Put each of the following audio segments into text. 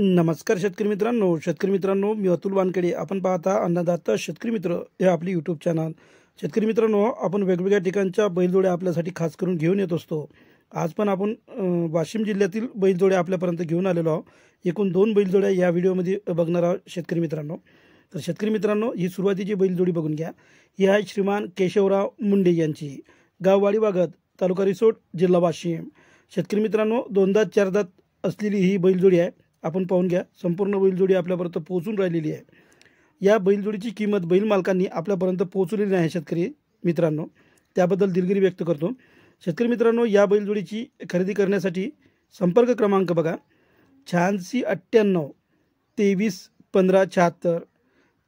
नमस्कार शेतकरी मित्रांनो शेतकरी मित्रांनो मी अतुल वानकडे आपण पाहता अन्नदाता शेतकरी मित्र हे आपले यूट्यूब चॅनल शेतकरी मित्रांनो आपण वेगवेगळ्या ठिकाणच्या बैलजोड्या आपल्यासाठी खास करून घेऊन येत असतो आज पण आपण वाशिम जिल्ह्यातील बैलजोड्या आपल्यापर्यंत घेऊन आलेलो आहोत एकूण दोन बैलजोड्या या व्हिडिओमध्ये बघणार आहोत शेतकरी मित्रांनो तर शेतकरी मित्रांनो ही सुरुवातीची बैलजोडी बघून घ्या ही आहे श्रीमान केशवराव मुंडे यांची गाववाडी वागत तालुका रिसोड जिल्हा वाशिम शेतकरी मित्रांनो दोनदा चारदात असलेली ही बैलजोडी आहे आपण पाहून घ्या संपूर्ण बैलजोडी आपल्यापर्यंत पोहोचून राहिलेली आहे या बैलजोडीची किंमत बैल मालकांनी आपल्यापर्यंत पोहोचलेली नाही शेतकरी मित्रांनो त्याबद्दल दिलगिरी व्यक्त करतो शेतकरी मित्रांनो या बैलजोडीची खरेदी करण्यासाठी संपर्क क्रमांक बघा शहाऐंशी अठ्ठ्याण्णव तेवीस पंधरा शहात्तर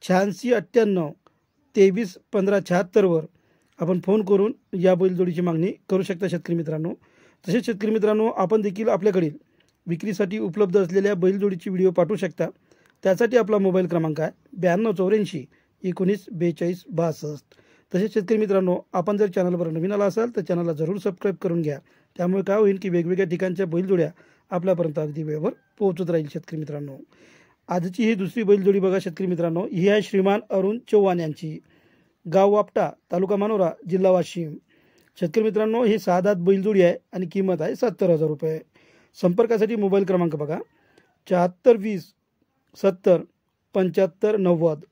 शहाऐंशी अठ्ठ्याण्णव तेवीस पंधरा शहात्तरवर आपण फोन करून या बैलजोडीची मागणी करू शकता शेतकरी मित्रांनो तसेच शेतकरी मित्रांनो आपण देखील आपल्याकडील विक्रीसाठी उपलब्ध असलेल्या बैलजोडीची व्हिडिओ पाठवू शकता त्यासाठी आपला मोबाईल क्रमांक आहे ब्याण्णव चौऱ्याऐंशी एकोणीस बेचाळीस बासष्ट तसेच शेतकरी मित्रांनो आपण जर चॅनलवर नवीन आला असाल तर चॅनलला जरूर सबस्क्राईब करून घ्या त्यामुळे काय होईल की वेगवेगळ्या ठिकाणच्या बैलजोड्या आपल्यापर्यंत अगदी वेळेवर पोहोचत राहील शेतकरी मित्रांनो आजची ही दुसरी बैलजोडी बघा शेतकरी मित्रांनो ही आहे श्रीमान अरुण चव्हाण यांची गाव वापटा तालुका मानोरा जिल्हा वाशिम शेतकरी मित्रांनो ही सहा दात बैलजोडी आहे आणि किंमत आहे सत्तर हजार रुपये संपर्कासाठी मोबाईल क्रमांक बघा शहात्तर वीस सत्तर पंच्याहत्तर नव्वद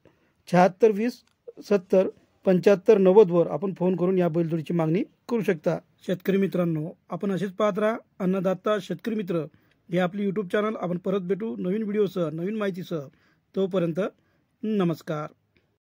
शहात्तर वीस सत्तर पंच्याहत्तर नव्वदवर आपण फोन करून या बैलजोडीची मागणी करू शकता शेतकरी मित्रांनो आपण असेच पाहत राहा अन्नदाता शेतकरी मित्र हे आपली यूट्यूब चॅनल आपण परत भेटू नवीन व्हिडिओसह नवीन माहितीसह तोपर्यंत नमस्कार